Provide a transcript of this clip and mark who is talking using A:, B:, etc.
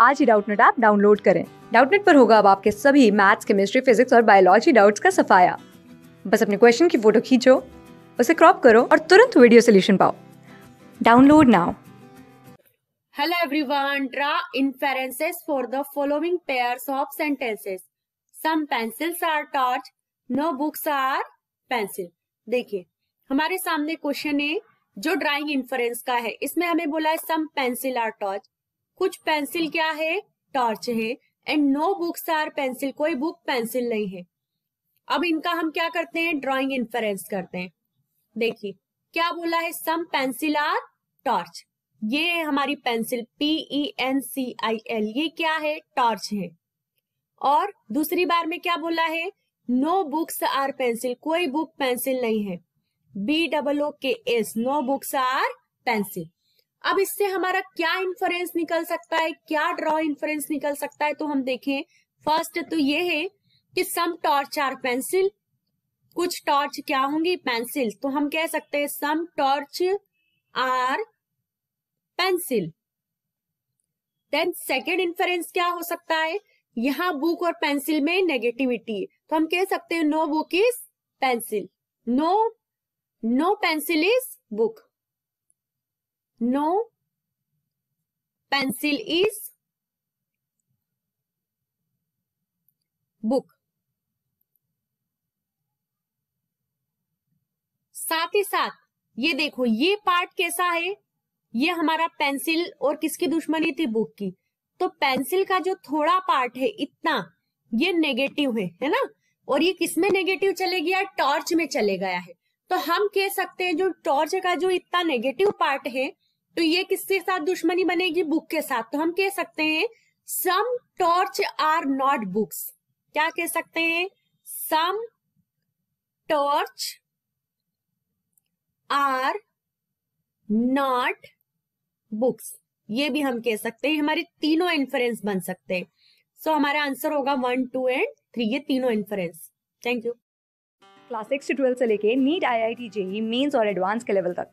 A: आज ही Doubtnut app download करें डाउटनेट पर होगा अब आपके सभी मैथ्स केमिस्ट्री फिजिक्स और बायोलॉजी डाउट्स का सफाया बस अपने क्वेश्चन की फोटो खींचो उसे क्रॉप करो और तुरंत वीडियो सोल्यूशन पाओ download now
B: hello everyone draw inferences for the following pairs of sentences some pencils are torch no books are pencil देखिए हमारे सामने क्वेश्चन है जो ड्राइंग इन्फरेंस का है इसमें हमें बोला है सम पेंसिल आर टॉर्च कुछ पेंसिल क्या है टॉर्च है and no books are pencil कोई बुक पेंसिल नहीं है अब इनका हम क्या करते हैं ड्रॉइंग इन्फरेंस करते हैं देखिए क्या बोला है सम पेंसिल आर टॉर्च ये है हमारी pencil P E N C I L ये क्या है टॉर्च है और दूसरी बार में क्या बोला है नो बुक्स आर पेंसिल कोई बुक पेंसिल नहीं है B double O K S no books are pencil अब इससे हमारा क्या इन्फरेंस निकल सकता है क्या ड्रॉ इन्फरेंस निकल सकता है तो हम देखें फर्स्ट तो ये है कि सम टॉर्च आर पेंसिल कुछ टॉर्च क्या होंगी पेंसिल तो हम कह सकते हैं some torch are pencil then second inference क्या हो सकता है यहां बुक और पेंसिल में नेगेटिविटी तो हम कह सकते हैं no book is pencil no no pencil is book No pencil is book साथ ही साथ ये देखो ये पार्ट कैसा है ये हमारा पेंसिल और किसकी दुश्मनी थी बुक की तो पेंसिल का जो थोड़ा पार्ट है इतना ये नेगेटिव है है ना और ये किसमें नेगेटिव चले गया टॉर्च में चले गया है तो हम कह सकते हैं जो टॉर्च का जो इतना नेगेटिव पार्ट है तो ये किसके साथ दुश्मनी बनेगी बुक के साथ तो हम कह सकते हैं some torch are not books क्या कह सकते हैं some torch are not books ये भी हम कह सकते हैं हमारे तीनों इन्फ्रेंस बन सकते हैं सो so, हमारा आंसर होगा वन टू एंड थ्री ये तीनों inference
A: thank you class six से ट्वेल्थ से लेके NEET I I T JEE Mains और एडवांस के लेवल तक